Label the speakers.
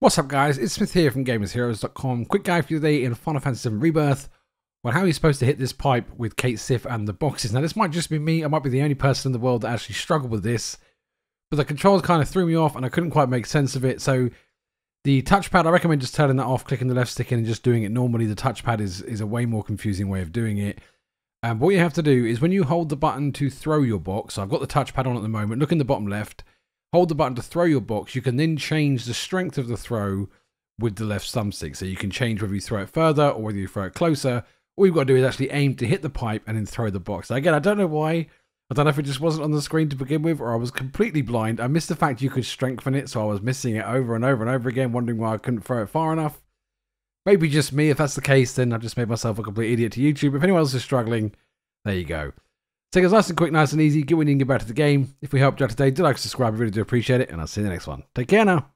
Speaker 1: What's up guys, it's Smith here from GamersHeroes.com. Quick guide for you today in Final Fantasy VII Rebirth Well, how are you supposed to hit this pipe with Kate Sif and the boxes. Now this might just be me, I might be the only person in the world that actually struggled with this, but the controls kind of threw me off and I couldn't quite make sense of it, so the touchpad, I recommend just turning that off, clicking the left stick in and just doing it normally. The touchpad is, is a way more confusing way of doing it. And um, what you have to do is when you hold the button to throw your box, so I've got the touchpad on at the moment, look in the bottom left, hold the button to throw your box, you can then change the strength of the throw with the left thumbstick. So you can change whether you throw it further or whether you throw it closer. All you've got to do is actually aim to hit the pipe and then throw the box. Now again, I don't know why. I don't know if it just wasn't on the screen to begin with or I was completely blind. I missed the fact you could strengthen it, so I was missing it over and over and over again, wondering why I couldn't throw it far enough. Maybe just me. If that's the case, then I've just made myself a complete idiot to YouTube. If anyone else is struggling, there you go. Take us nice and quick, nice and easy. Get in, you and get back to the game. If we helped you out today, do like, subscribe. We really do appreciate it. And I'll see you in the next one. Take care now.